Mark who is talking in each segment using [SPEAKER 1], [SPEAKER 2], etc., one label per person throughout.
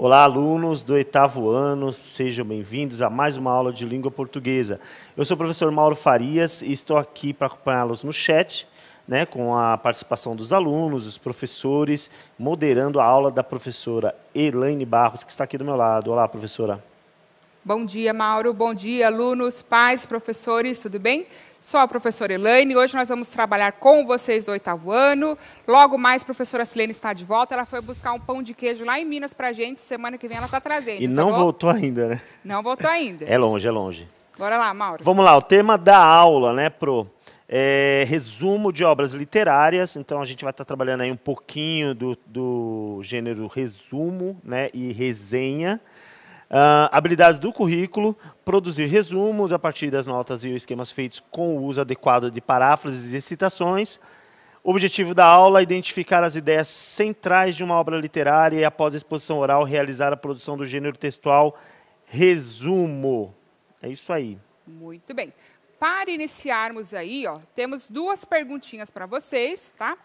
[SPEAKER 1] Olá, alunos do oitavo ano, sejam bem-vindos a mais uma aula de língua portuguesa. Eu sou o professor Mauro Farias e estou aqui para acompanhá-los no chat, né, com a participação dos alunos, dos professores, moderando a aula da professora Elaine Barros, que está aqui do meu lado. Olá, professora.
[SPEAKER 2] Bom dia, Mauro. Bom dia, alunos, pais, professores, tudo bem? Sou a professora Elaine. Hoje nós vamos trabalhar com vocês do oitavo ano. Logo mais, a professora Silene está de volta. Ela foi buscar um pão de queijo lá em Minas para a gente. Semana que vem ela está trazendo. E tá não tá
[SPEAKER 1] voltou ainda, né?
[SPEAKER 2] Não voltou ainda. É
[SPEAKER 1] longe, é longe.
[SPEAKER 2] Bora lá, Mauro. Vamos
[SPEAKER 1] lá, o tema da aula, né, pro é, resumo de obras literárias. Então a gente vai estar tá trabalhando aí um pouquinho do, do gênero resumo, né, e resenha. Uh, habilidades do currículo, produzir resumos a partir das notas e esquemas feitos com o uso adequado de paráfrases e citações. Objetivo da aula: identificar as ideias centrais de uma obra literária e, após a exposição oral, realizar a produção do gênero textual resumo. É isso aí.
[SPEAKER 2] Muito bem. Para iniciarmos aí, ó, temos duas perguntinhas para vocês, tá?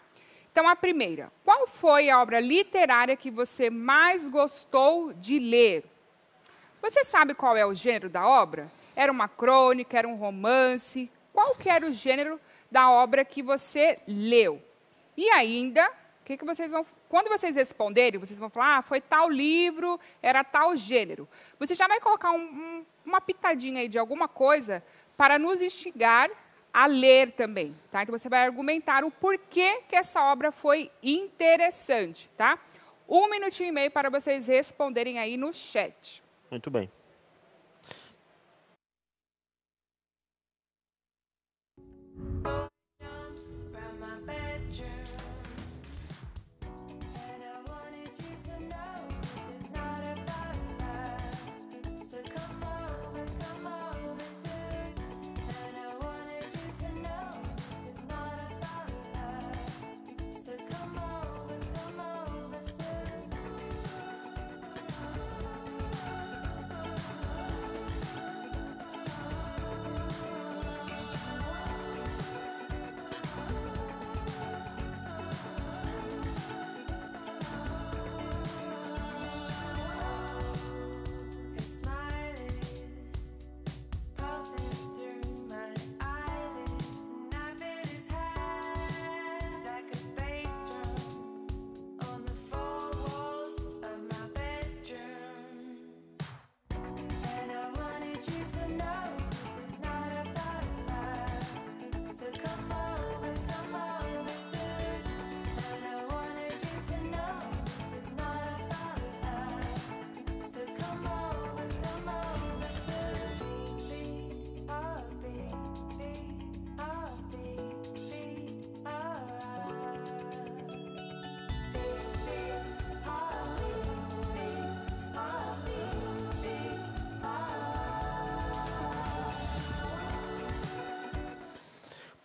[SPEAKER 2] Então, a primeira: qual foi a obra literária que você mais gostou de ler? Você sabe qual é o gênero da obra? Era uma crônica, era um romance? Qual que era o gênero da obra que você leu? E ainda, o que, que vocês vão quando vocês responderem, vocês vão falar, ah, foi tal livro, era tal gênero. Você já vai colocar um, um, uma pitadinha aí de alguma coisa para nos instigar a ler também, tá? Então você vai argumentar o porquê que essa obra foi interessante, tá? Um minutinho e meio para vocês responderem aí no chat.
[SPEAKER 1] Muito bem.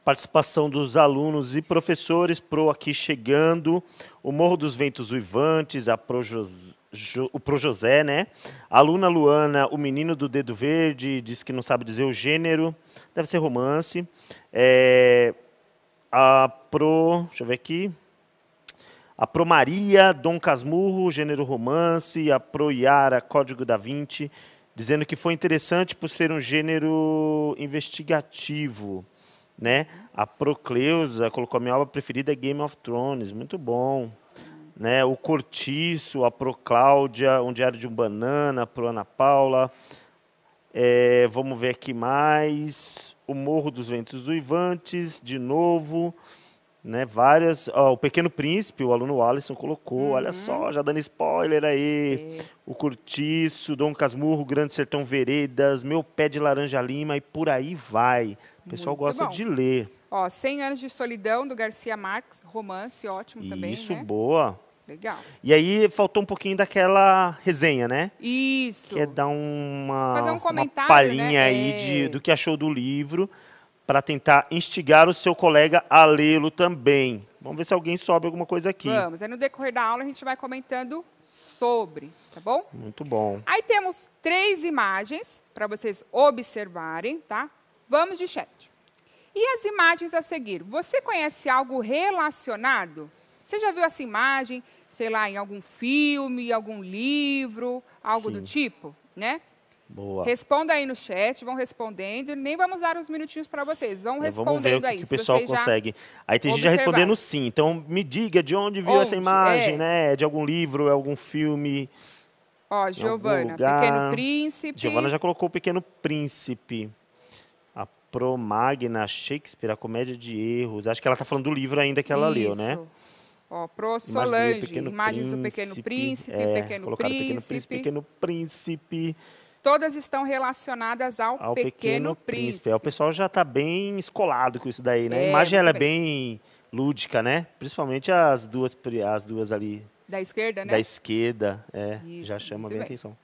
[SPEAKER 1] participação dos alunos e professores, Pro aqui chegando, o Morro dos Ventos Uivantes, a Pro o Pro José, né? A aluna Luana, o Menino do Dedo Verde, diz que não sabe dizer o gênero, deve ser romance. É, a Pro, deixa eu ver aqui, a Pro Maria, Dom Casmurro, gênero romance, a Pro Yara, Código da Vinci, dizendo que foi interessante por ser um gênero investigativo né? A Procleusa colocou a minha obra preferida é Game of Thrones, muito bom. Né, o Cortiço, a Procláudia, Um Diário de um Banana, pro Ana Paula. É, vamos ver aqui mais. O Morro dos Ventos do Ivantes, de novo né, várias. Ó, o Pequeno Príncipe, o aluno Alisson colocou, uhum. olha só, uhum. já dando spoiler aí. E... É. O Curtiço, Dom Casmurro, Grande Sertão Veredas, Meu Pé de Laranja Lima e por aí vai. O pessoal Muito gosta bom. de ler.
[SPEAKER 2] Ó, 100 Anos de Solidão, do Garcia Marques, romance, ótimo Isso, também. Isso, né? boa. Legal.
[SPEAKER 1] E aí faltou um pouquinho daquela resenha, né? Isso. Que é dar uma, Fazer um uma palhinha né? aí é. de, do que achou do livro para tentar instigar o seu colega a lê-lo também. Vamos ver se alguém sobe alguma coisa aqui. Vamos,
[SPEAKER 2] aí no decorrer da aula a gente vai comentando sobre, tá bom?
[SPEAKER 1] Muito bom.
[SPEAKER 2] Aí temos três imagens para vocês observarem, tá? Vamos de chat. E as imagens a seguir? Você conhece algo relacionado? Você já viu essa imagem, sei lá, em algum filme, algum livro, algo Sim. do tipo, né?
[SPEAKER 1] Boa. Responda
[SPEAKER 2] aí no chat, vão respondendo. Nem vamos dar uns minutinhos para vocês. Vão é, respondendo Vamos ver o que, aí, que o pessoal consegue. Aí tem gente já respondendo
[SPEAKER 1] sim. Então me diga de onde viu onde? essa imagem, é. né? É de algum livro, é algum filme.
[SPEAKER 2] Ó, Giovana, Pequeno Príncipe. Giovana já
[SPEAKER 1] colocou o Pequeno Príncipe. A Promagna Shakespeare, a comédia de erros. Acho que ela está falando do livro ainda que ela Isso. leu, né?
[SPEAKER 2] Ó, pro Solange, imagens do Príncipe, Pequeno Príncipe. É, pequeno, príncipe. pequeno Príncipe, Pequeno
[SPEAKER 1] Príncipe
[SPEAKER 2] todas estão relacionadas ao, ao pequeno, pequeno príncipe. príncipe. É,
[SPEAKER 1] o pessoal já está bem escolado com isso daí, né? É, a imagem ela é bem lúdica, né? Principalmente as duas, as duas ali.
[SPEAKER 2] Da esquerda, né? Da
[SPEAKER 1] esquerda, é. Isso, já chama bem, a atenção.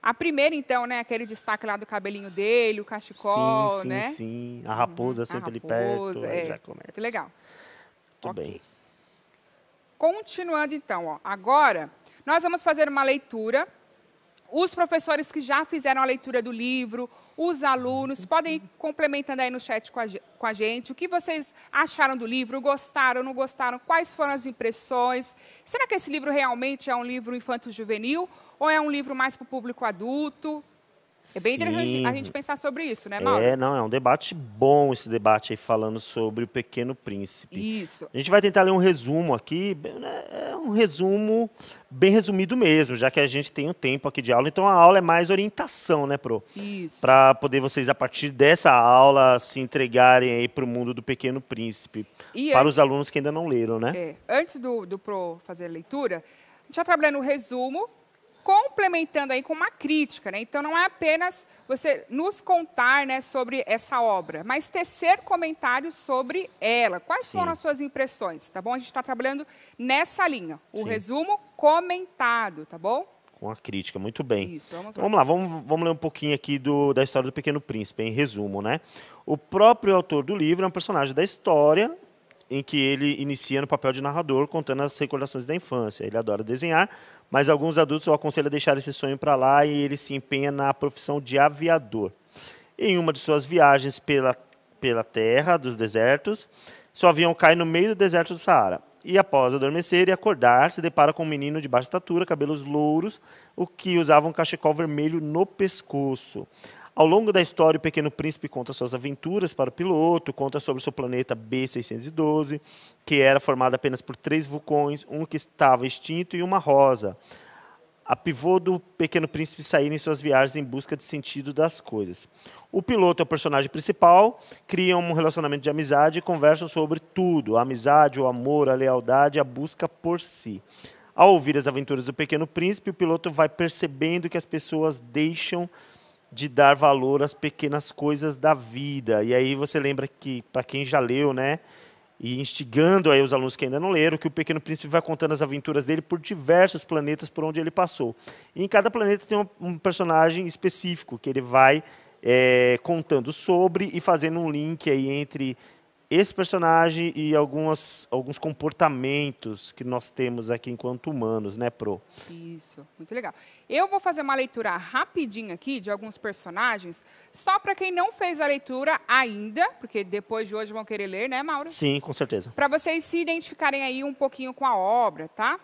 [SPEAKER 2] A primeira, então, né? Aquele destaque lá do cabelinho dele, o cachecol, sim, sim, né? Sim,
[SPEAKER 1] A uhum, raposa uhum, sempre a raposa, ali perto, é. já começa. Que legal. Muito okay. bem.
[SPEAKER 2] Continuando, então, ó. Agora, nós vamos fazer uma leitura os professores que já fizeram a leitura do livro, os alunos, podem ir complementando aí no chat com a, com a gente. O que vocês acharam do livro? Gostaram, não gostaram? Quais foram as impressões? Será que esse livro realmente é um livro infanto-juvenil? Ou é um livro mais para o público adulto? É bem Sim. interessante a gente pensar sobre isso, né, é, Mauro? É,
[SPEAKER 1] não, é um debate bom esse debate aí falando sobre o Pequeno Príncipe. Isso. A gente vai tentar ler um resumo aqui, né, é um resumo bem resumido mesmo, já que a gente tem um tempo aqui de aula, então a aula é mais orientação, né, Pro? Isso. Para poder vocês, a partir dessa aula, se entregarem aí para o mundo do Pequeno Príncipe, e para antes, os alunos que ainda não leram, né? É.
[SPEAKER 2] Antes do, do Pro fazer a leitura, a gente já tá trabalhando no resumo, complementando aí com uma crítica. Né? Então, não é apenas você nos contar né, sobre essa obra, mas tecer comentários sobre ela. Quais Sim. foram as suas impressões, tá bom? A gente está trabalhando nessa linha. O Sim. resumo comentado, tá bom?
[SPEAKER 1] Com a crítica, muito bem. Isso, vamos, vamos lá, vamos, vamos, ler um pouquinho aqui do, da história do Pequeno Príncipe, em resumo, né? O próprio autor do livro é um personagem da história em que ele inicia no papel de narrador, contando as recordações da infância. Ele adora desenhar, mas alguns adultos o aconselham a deixar esse sonho para lá e ele se empenha na profissão de aviador. Em uma de suas viagens pela, pela terra dos desertos, seu avião cai no meio do deserto do Saara. E após adormecer e acordar, se depara com um menino de baixa estatura, cabelos louros, o que usava um cachecol vermelho no pescoço. Ao longo da história, o Pequeno Príncipe conta suas aventuras para o piloto, conta sobre seu planeta B612, que era formado apenas por três vulcões, um que estava extinto e uma rosa. A pivô do Pequeno Príncipe sair em suas viagens em busca de sentido das coisas. O piloto é o personagem principal, cria um relacionamento de amizade e conversam sobre tudo: a amizade, o amor, a lealdade, a busca por si. Ao ouvir as aventuras do Pequeno Príncipe, o piloto vai percebendo que as pessoas deixam de dar valor às pequenas coisas da vida. E aí você lembra que, para quem já leu, né? E instigando aí os alunos que ainda não leram, que o Pequeno Príncipe vai contando as aventuras dele por diversos planetas por onde ele passou. E em cada planeta tem um, personagem específico que ele vai é, contando sobre e fazendo um link aí entre esse personagem e algumas, alguns comportamentos que nós temos aqui enquanto humanos, né, Pro?
[SPEAKER 2] Isso, muito legal. Eu vou fazer uma leitura rapidinha aqui de alguns personagens, só para quem não fez a leitura ainda, porque depois de hoje vão querer ler, né, Mauro? Sim, com certeza. Para vocês se identificarem aí um pouquinho com a obra, tá?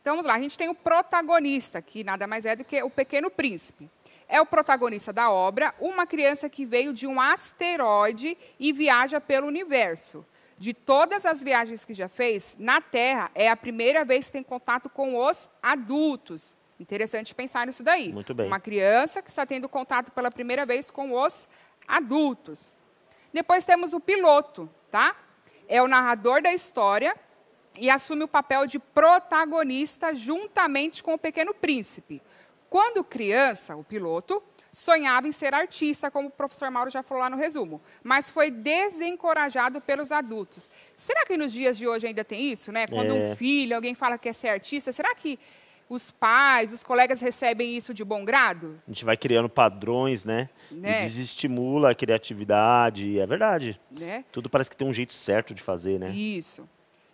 [SPEAKER 2] Então, vamos lá. A gente tem o protagonista, que nada mais é do que o Pequeno Príncipe é o protagonista da obra, uma criança que veio de um asteroide e viaja pelo universo. De todas as viagens que já fez, na Terra é a primeira vez que tem contato com os adultos. Interessante pensar nisso daí. Muito bem. Uma criança que está tendo contato pela primeira vez com os adultos. Depois temos o piloto, tá? É o narrador da história e assume o papel de protagonista juntamente com o pequeno príncipe. Quando criança, o piloto sonhava em ser artista, como o professor Mauro já falou lá no resumo, mas foi desencorajado pelos adultos. Será que nos dias de hoje ainda tem isso, né? Quando é. um filho, alguém fala que quer ser artista, será que os pais, os colegas recebem isso de bom grado?
[SPEAKER 1] A gente vai criando padrões, né? né? E desestimula a criatividade, é verdade. Né? Tudo parece que tem um jeito certo de fazer, né? Isso.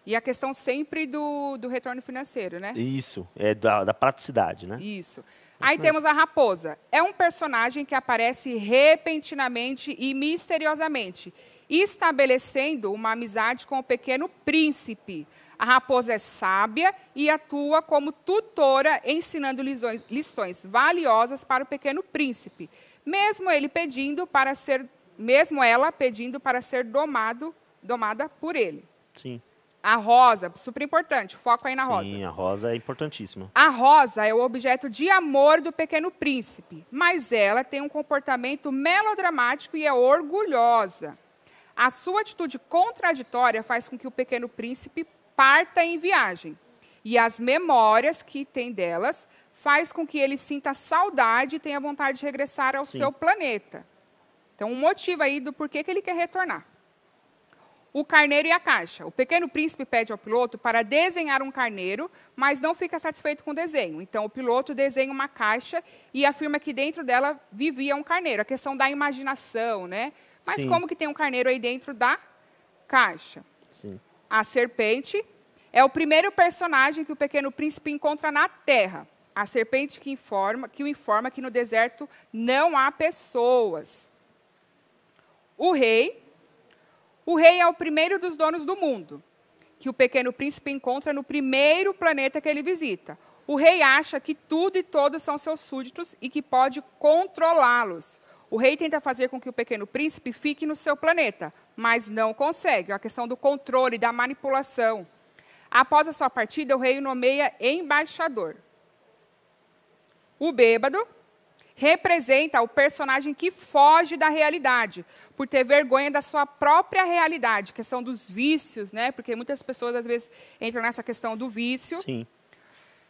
[SPEAKER 2] E a questão sempre do, do retorno financeiro, né?
[SPEAKER 1] Isso, é da, da praticidade, né? Isso.
[SPEAKER 2] Aí temos a raposa. É um personagem que aparece repentinamente e misteriosamente, estabelecendo uma amizade com o pequeno príncipe. A raposa é sábia e atua como tutora, ensinando lições, lições valiosas para o pequeno príncipe, mesmo ele pedindo para ser, mesmo ela pedindo para ser domado, domada por ele. Sim. A rosa, super importante, foco aí na Sim, rosa.
[SPEAKER 1] Sim, a rosa é importantíssima.
[SPEAKER 2] A rosa é o objeto de amor do pequeno príncipe, mas ela tem um comportamento melodramático e é orgulhosa. A sua atitude contraditória faz com que o pequeno príncipe parta em viagem. E as memórias que tem delas faz com que ele sinta saudade e tenha vontade de regressar ao Sim. seu planeta. Então, um motivo aí do porquê que ele quer retornar. O carneiro e a caixa. O pequeno príncipe pede ao piloto para desenhar um carneiro, mas não fica satisfeito com o desenho. Então, o piloto desenha uma caixa e afirma que dentro dela vivia um carneiro. A questão da imaginação, né? Mas Sim. como que tem um carneiro aí dentro da caixa? Sim. A serpente é o primeiro personagem que o pequeno príncipe encontra na Terra. A serpente que, informa, que o informa que no deserto não há pessoas. O rei o rei é o primeiro dos donos do mundo, que o pequeno príncipe encontra no primeiro planeta que ele visita. O rei acha que tudo e todos são seus súditos e que pode controlá-los. O rei tenta fazer com que o pequeno príncipe fique no seu planeta, mas não consegue. É a questão do controle, da manipulação. Após a sua partida, o rei o nomeia embaixador. O bêbado, representa o personagem que foge da realidade, por ter vergonha da sua própria realidade, questão dos vícios, né? Porque muitas pessoas às vezes entram nessa questão do vício. Sim.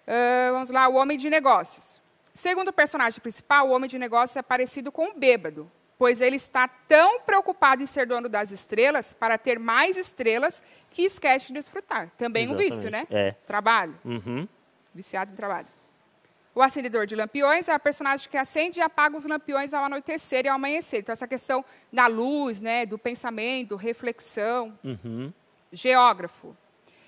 [SPEAKER 2] Uh, vamos lá, o homem de negócios. Segundo o personagem principal, o homem de negócios é parecido com o bêbado, pois ele está tão preocupado em ser dono das estrelas para ter mais estrelas que esquece de desfrutar. Também Exatamente. um vício, né? É. Trabalho. Uhum. Viciado em trabalho o acendedor de lampiões é a personagem que acende e apaga os lampiões ao anoitecer e ao amanhecer. Então, essa questão da luz, né, do pensamento, reflexão. Uhum. Geógrafo.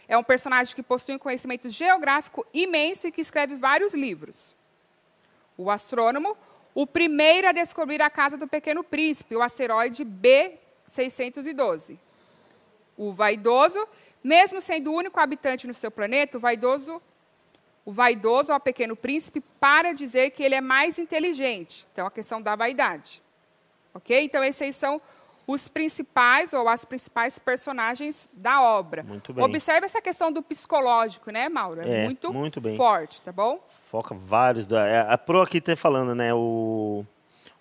[SPEAKER 2] É um personagem que possui um conhecimento geográfico imenso e que escreve vários livros. O astrônomo, o primeiro a descobrir a casa do pequeno príncipe, o asteroide B612. O vaidoso, mesmo sendo o único habitante no seu planeta, o vaidoso o vaidoso ao pequeno príncipe para dizer que ele é mais inteligente. Então, a questão da vaidade. Ok? Então, esses são os principais ou as principais personagens da obra. Muito bem. Observe essa questão do psicológico, né, Mauro? É, é muito, muito bem. forte, tá bom?
[SPEAKER 1] Foca vários. É, a Pro aqui está falando, né? O,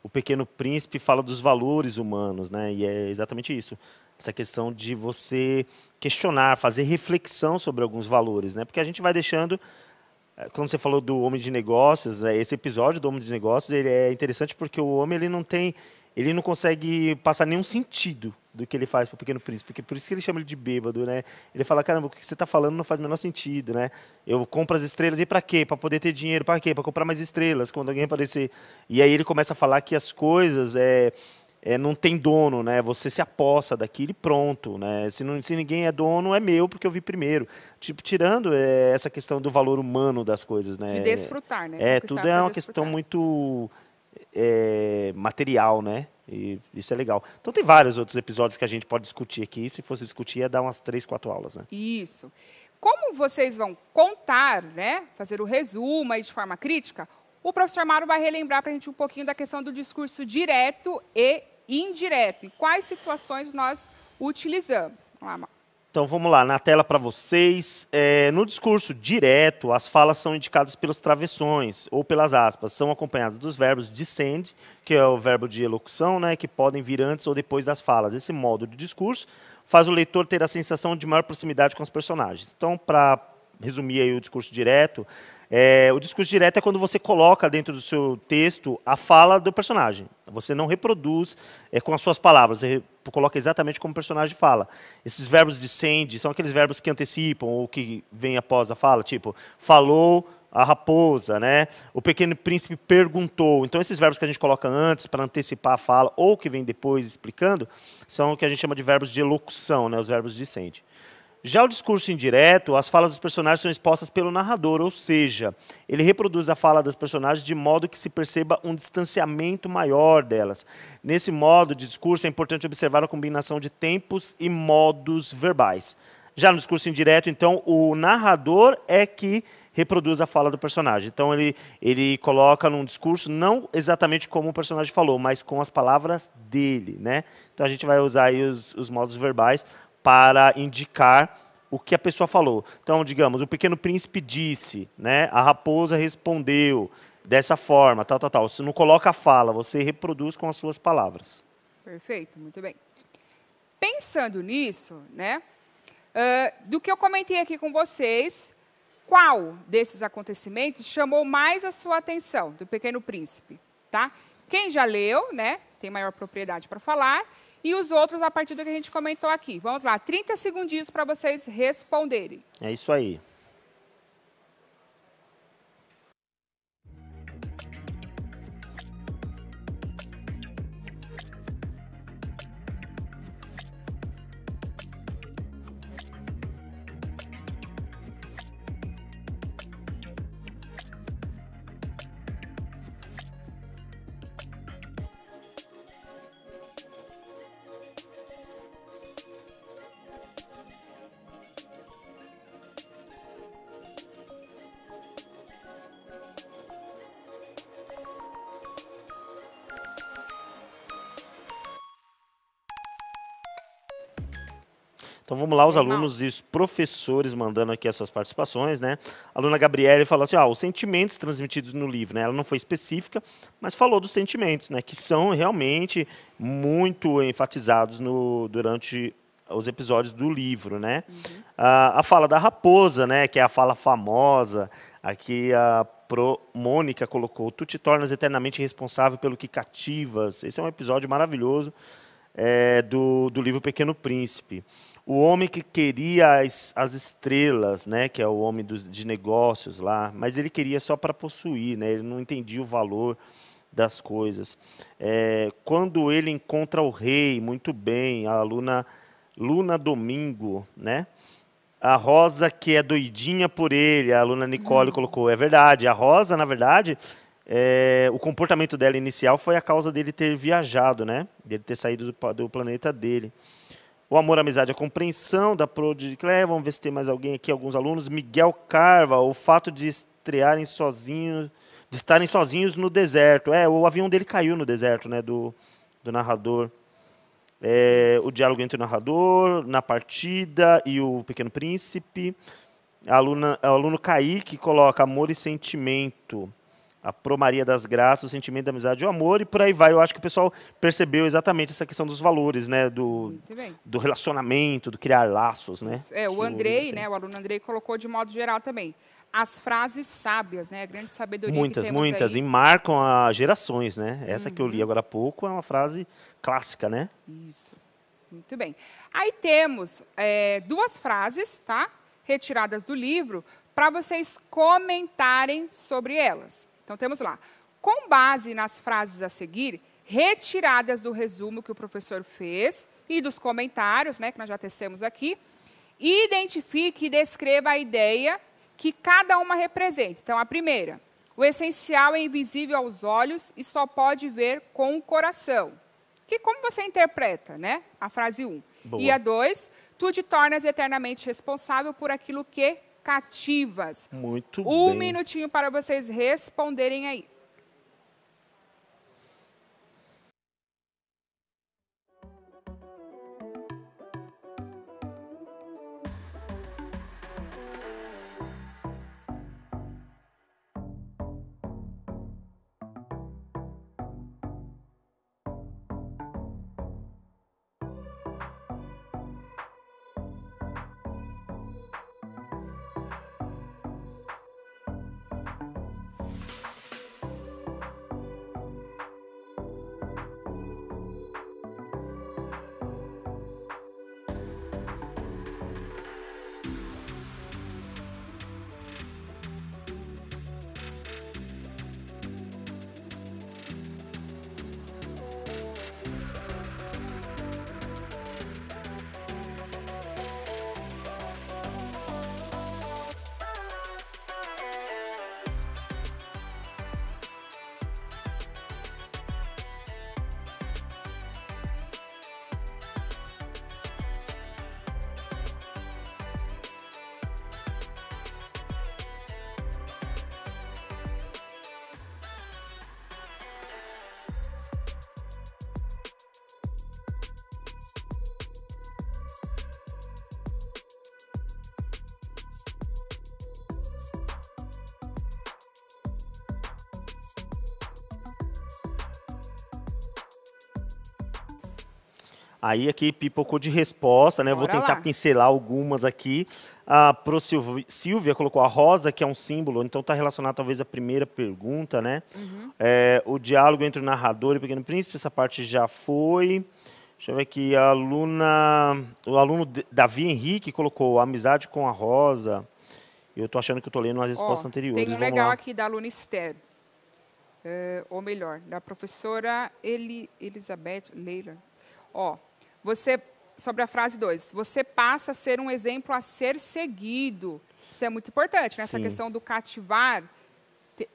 [SPEAKER 1] o Pequeno Príncipe fala dos valores humanos, né? E é exatamente isso. Essa questão de você questionar, fazer reflexão sobre alguns valores, né? Porque a gente vai deixando é, quando você falou do homem de negócios, né, esse episódio do homem de negócios ele é interessante porque o homem ele não tem, ele não consegue passar nenhum sentido do que ele faz para o Pequeno Príncipe, porque por isso que ele chama ele de bêbado, né? Ele fala, caramba, o que você está falando não faz o menor sentido, né? Eu compro as estrelas e para quê? Para poder ter dinheiro, para quê? Para comprar mais estrelas quando alguém aparecer. E aí ele começa a falar que as coisas é é, não tem dono, né? Você se aposta daquilo e pronto, né? Se, não, se ninguém é dono, é meu porque eu vi primeiro. Tipo, tirando é, essa questão do valor humano das coisas, né? De desfrutar, né? É, tudo é uma questão muito é, material, né? E isso é legal. Então tem vários outros episódios que a gente pode discutir aqui. Se fosse discutir, ia dar umas três, quatro aulas, né?
[SPEAKER 2] Isso. Como vocês vão contar, né? Fazer o resumo aí de forma crítica, o professor Mário vai relembrar para a gente um pouquinho da questão do discurso direto e indireto. Em quais situações nós utilizamos? Vamos lá,
[SPEAKER 1] então vamos lá, na tela para vocês. É, no discurso direto, as falas são indicadas pelos travessões ou pelas aspas. São acompanhadas dos verbos descend, que é o verbo de elocução, né, que podem vir antes ou depois das falas. Esse modo de discurso faz o leitor ter a sensação de maior proximidade com os personagens. Então, para resumir aí o discurso direto, é, o discurso direto é quando você coloca dentro do seu texto a fala do personagem. Você não reproduz é, com as suas palavras, você coloca exatamente como o personagem fala. Esses verbos descende são aqueles verbos que antecipam ou que vêm após a fala, tipo, falou a raposa, né? O pequeno príncipe perguntou. Então esses verbos que a gente coloca antes para antecipar a fala ou que vem depois explicando, são o que a gente chama de verbos de elocução, né? Os verbos descendentes. Já o discurso indireto, as falas dos personagens são expostas pelo narrador, ou seja, ele reproduz a fala das personagens de modo que se perceba um distanciamento maior delas. Nesse modo de discurso, é importante observar a combinação de tempos e modos verbais. Já no discurso indireto, então, o narrador é que reproduz a fala do personagem. Então, ele, ele coloca num discurso, não exatamente como o personagem falou, mas com as palavras dele. Né? Então, a gente vai usar aí os, os modos verbais para indicar o que a pessoa falou. Então, digamos, o pequeno príncipe disse, né? A raposa respondeu dessa forma, tal, tal, tal. Você não coloca a fala, você reproduz com as suas palavras.
[SPEAKER 2] Perfeito, muito bem. Pensando nisso, né? Uh, do que eu comentei aqui com vocês, qual desses acontecimentos chamou mais a sua atenção do Pequeno Príncipe, tá? Quem já leu, né? Tem maior propriedade para falar e os outros a partir do que a gente comentou aqui. Vamos lá, 30 segundinhos para vocês responderem.
[SPEAKER 1] É isso aí. Então vamos lá, os alunos e os professores mandando aqui as suas participações, né? A aluna Gabriele falou assim: ah, os sentimentos transmitidos no livro, né? Ela não foi específica, mas falou dos sentimentos, né? Que são realmente muito enfatizados no, durante os episódios do livro, né? Uhum. Ah, a fala da raposa, né? Que é a fala famosa. Aqui a pro Mônica colocou: Tu te tornas eternamente responsável pelo que cativas. Esse é um episódio maravilhoso é, do, do livro Pequeno Príncipe o homem que queria as, as estrelas, né, que é o homem dos, de negócios lá, mas ele queria só para possuir, né, ele não entendia o valor das coisas. É, quando ele encontra o rei, muito bem, a Luna, Luna Domingo, né? A Rosa que é doidinha por ele, a Luna Nicole hum. colocou, é verdade. A Rosa, na verdade, é, o comportamento dela inicial foi a causa dele ter viajado, né? Dele ter saído do, do planeta dele. O amor, a amizade, a compreensão da Prodicleia. Vamos ver se tem mais alguém aqui, alguns alunos. Miguel Carva, o fato de estrearem sozinhos, de estarem sozinhos no deserto. É, o avião dele caiu no deserto, né, do, do narrador. É, o diálogo entre o narrador, na partida e o Pequeno Príncipe. A aluna, o aluno Kaique coloca amor e sentimento a promaria das graças, o sentimento da amizade e o amor, e por aí vai. Eu acho que o pessoal percebeu exatamente essa questão dos valores, né? Do, do relacionamento, do criar laços, né? É, o Andrei, o né?
[SPEAKER 2] O aluno Andrei colocou de modo geral também. As frases sábias, né? A grande sabedoria Muitas, muitas. Aí. E
[SPEAKER 1] marcam as gerações, né? Essa uhum. que eu li uhum. agora há pouco é uma frase clássica, né?
[SPEAKER 2] Isso. Muito bem. Aí temos é, duas frases, tá? Retiradas do livro, para vocês comentarem sobre elas. Então temos lá. Com base nas frases a seguir, retiradas do resumo que o professor fez e dos comentários, né, que nós já tecemos aqui, identifique e descreva a ideia que cada uma representa. Então, a primeira, o essencial é invisível aos olhos e só pode ver com o coração. Que como você interpreta, né? A frase 1. Um. E a 2, tu te tornas eternamente responsável por aquilo que cativas. Muito um bem. Um minutinho para vocês responderem aí.
[SPEAKER 1] Aí aqui pipocou de resposta, né? Bora Vou tentar lá. pincelar algumas aqui. A Pro Silvia, Silvia colocou a rosa, que é um símbolo, então está relacionado talvez à primeira pergunta, né? Uhum. É, o diálogo entre o narrador e o Pequeno Príncipe, essa parte já foi. Deixa eu ver aqui, a aluna, o aluno Davi Henrique colocou amizade com a rosa. Eu estou achando que estou lendo as respostas oh, anteriores. Tem um legal lá.
[SPEAKER 2] aqui da aluna Esther. Uh, ou melhor, da professora Eli, Elizabeth Leila. Ó, você sobre a frase 2, você passa a ser um exemplo a ser seguido. Isso é muito importante, né? Essa questão do cativar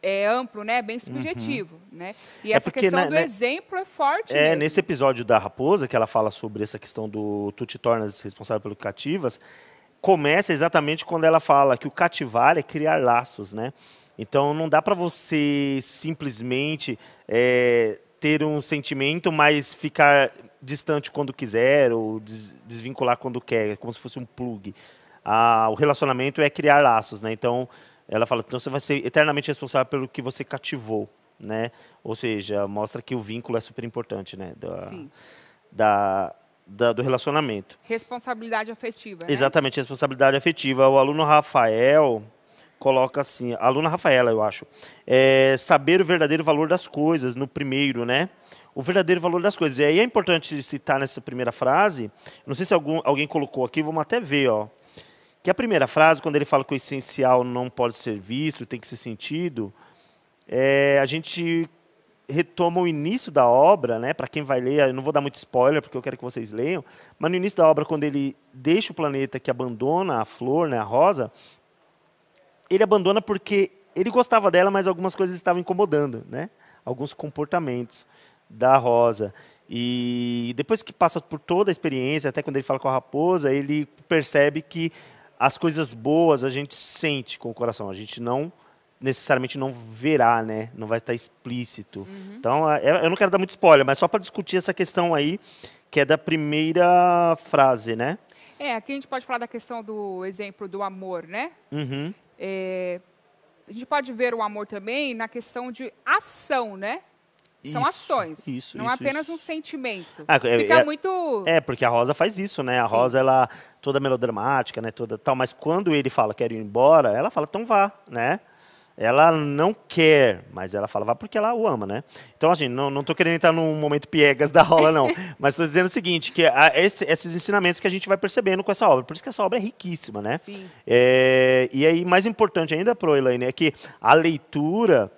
[SPEAKER 2] é amplo, né? Bem subjetivo, uhum. né? E é essa porque, questão né, do né, exemplo é forte. É mesmo. nesse
[SPEAKER 1] episódio da raposa que ela fala sobre essa questão do tu te tornas responsável pelo cativas. Começa exatamente quando ela fala que o cativar é criar laços, né? Então não dá para você simplesmente é, ter um sentimento, mas ficar distante quando quiser ou desvincular quando quer, é como se fosse um plug. Ah, o relacionamento é criar laços, né? Então, ela fala, então você vai ser eternamente responsável pelo que você cativou, né? Ou seja, mostra que o vínculo é super importante, né? Da, da, da, do relacionamento.
[SPEAKER 2] Responsabilidade afetiva, né?
[SPEAKER 1] Exatamente, responsabilidade afetiva. O aluno Rafael, coloca assim, a aluna Rafaela, eu acho, é, saber o verdadeiro valor das coisas, no primeiro, né? O verdadeiro valor das coisas. E aí é importante citar nessa primeira frase, não sei se algum, alguém colocou aqui, vamos até ver, ó. Que a primeira frase, quando ele fala que o essencial não pode ser visto, tem que ser sentido, é, a gente retoma o início da obra, né? Para quem vai ler, eu não vou dar muito spoiler porque eu quero que vocês leiam, mas no início da obra, quando ele deixa o planeta que abandona a flor, né, a rosa, ele abandona porque ele gostava dela, mas algumas coisas estavam incomodando, né? Alguns comportamentos da Rosa. E depois que passa por toda a experiência, até quando ele fala com a raposa, ele percebe que as coisas boas a gente sente com o coração, a gente não necessariamente não verá, né? Não vai estar explícito. Uhum. Então, é, é, eu não quero dar muito spoiler, mas só para discutir essa questão aí, que é da primeira frase, né?
[SPEAKER 2] É, aqui a gente pode falar da questão do exemplo do amor, né? Uhum. É, a gente pode ver o amor também na questão de ação, né?
[SPEAKER 1] São isso, ações. Isso, não isso, é apenas
[SPEAKER 2] isso. um sentimento. Ah, é, Fica é, muito. É,
[SPEAKER 1] porque a Rosa faz isso, né? A Sim. Rosa, ela toda melodramática, né? Toda tal. Mas quando ele fala, quero ir embora, ela fala, então vá, né? ela não quer, mas ela fala, vá porque ela o ama, né? Então, assim, não estou querendo entrar num momento piegas da rola, não. mas estou dizendo o seguinte, que esse, esses ensinamentos que a gente vai percebendo com essa obra. Por isso que essa obra é riquíssima, né? É, e aí, mais importante ainda, para o Elaine, é que a leitura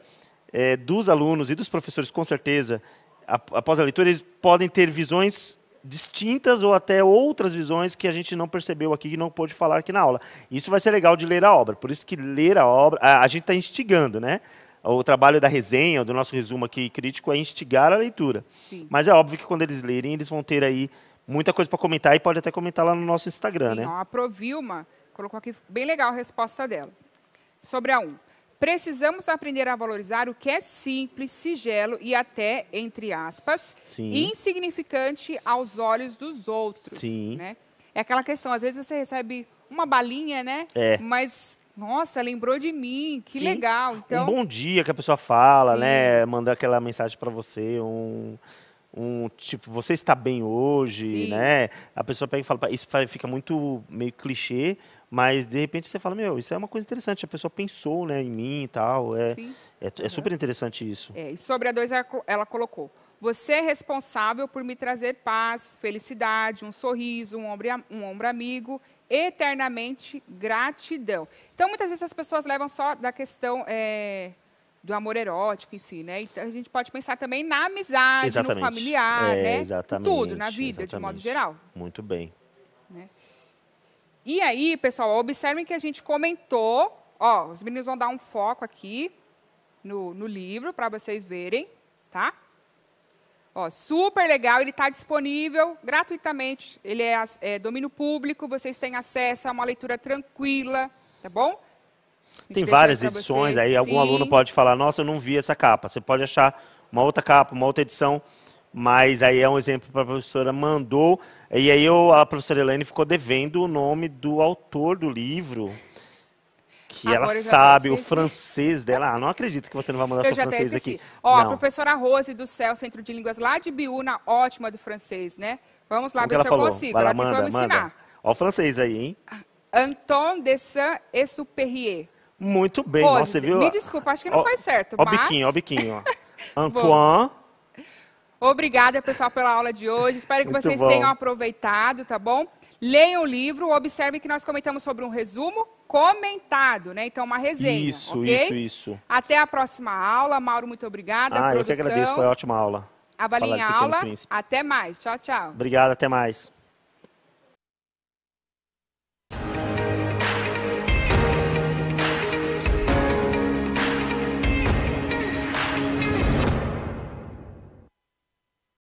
[SPEAKER 1] é, dos alunos e dos professores, com certeza, após a leitura, eles podem ter visões distintas ou até outras visões que a gente não percebeu aqui e não pôde falar aqui na aula. Isso vai ser legal de ler a obra, por isso que ler a obra, a, a gente está instigando, né? O trabalho da resenha, do nosso resumo aqui crítico, é instigar a leitura. Sim. Mas é óbvio que quando eles lerem, eles vão ter aí muita coisa para comentar e pode até comentar lá no nosso Instagram, Sim, né? Ó,
[SPEAKER 2] a Provilma colocou aqui bem legal a resposta dela. Sobre a 1. Um. Precisamos aprender a valorizar o que é simples, sigelo e até, entre aspas, Sim. insignificante aos olhos dos outros. Sim. Né? É aquela questão, às vezes você recebe uma balinha, né? É. Mas, nossa, lembrou de mim, que Sim. legal. Então... Um
[SPEAKER 1] bom dia que a pessoa fala, né? Sim. né? Mandar aquela mensagem para você, um um tipo, você está bem hoje, Sim. né? A pessoa pega e fala, isso fica muito meio clichê, mas de repente você fala, meu, isso é uma coisa interessante, a pessoa pensou né, em mim e tal. É, Sim. é, é uhum. super interessante isso.
[SPEAKER 2] É, e sobre a 2 ela, ela colocou. Você é responsável por me trazer paz, felicidade, um sorriso, um ombro, um ombro amigo, eternamente gratidão. Então, muitas vezes as pessoas levam só da questão é, do amor erótico em si, né? Então, a gente pode pensar também na amizade, exatamente. no familiar, é, né? Exatamente. Tudo, na vida, exatamente. de modo geral. Muito bem. E aí, pessoal, observem que a gente comentou, ó, os meninos vão dar um foco aqui no, no livro para vocês verem, tá? Ó, super legal, ele está disponível gratuitamente, ele é, é, domínio público, vocês têm acesso a é uma leitura tranquila, tá bom?
[SPEAKER 1] Tem várias edições vocês. aí, algum Sim. aluno pode falar, nossa, eu não vi essa capa. Você pode achar uma outra capa, uma outra edição mas aí é um exemplo para a professora mandou. E aí eu, a professora Helene ficou devendo o nome do autor do livro. Que Agora ela sabe, o francês dela. Ah, não acredito que você não vai mandar eu seu francês aqui. Ó, não. a professora
[SPEAKER 2] Rose do Céu, Centro de Línguas lá de Biúna, ótima do francês, né? Vamos lá, ver se eu falou? consigo. Vai lá, ela manda, me manda. ensinar.
[SPEAKER 1] Ó o francês aí, hein?
[SPEAKER 2] Anton de Saint-Exupéry.
[SPEAKER 1] Muito bem, nossa, você viu? Me desculpa,
[SPEAKER 2] acho que não ó, faz certo, ó, mas... o biquinho,
[SPEAKER 1] ó o biquinho, ó. Antoine...
[SPEAKER 2] Obrigada, pessoal, pela aula de hoje. Espero que Muito vocês bom. tenham aproveitado, tá bom? Leiam o livro, observem que nós comentamos sobre um resumo comentado, né? Então, uma resenha. Isso, okay? isso, isso. Até a próxima aula. Mauro, muito obrigada. Ah, produção. eu que agradeço, foi
[SPEAKER 1] ótima aula.
[SPEAKER 2] a aula. Até mais. Tchau, tchau.
[SPEAKER 1] Obrigado, até mais.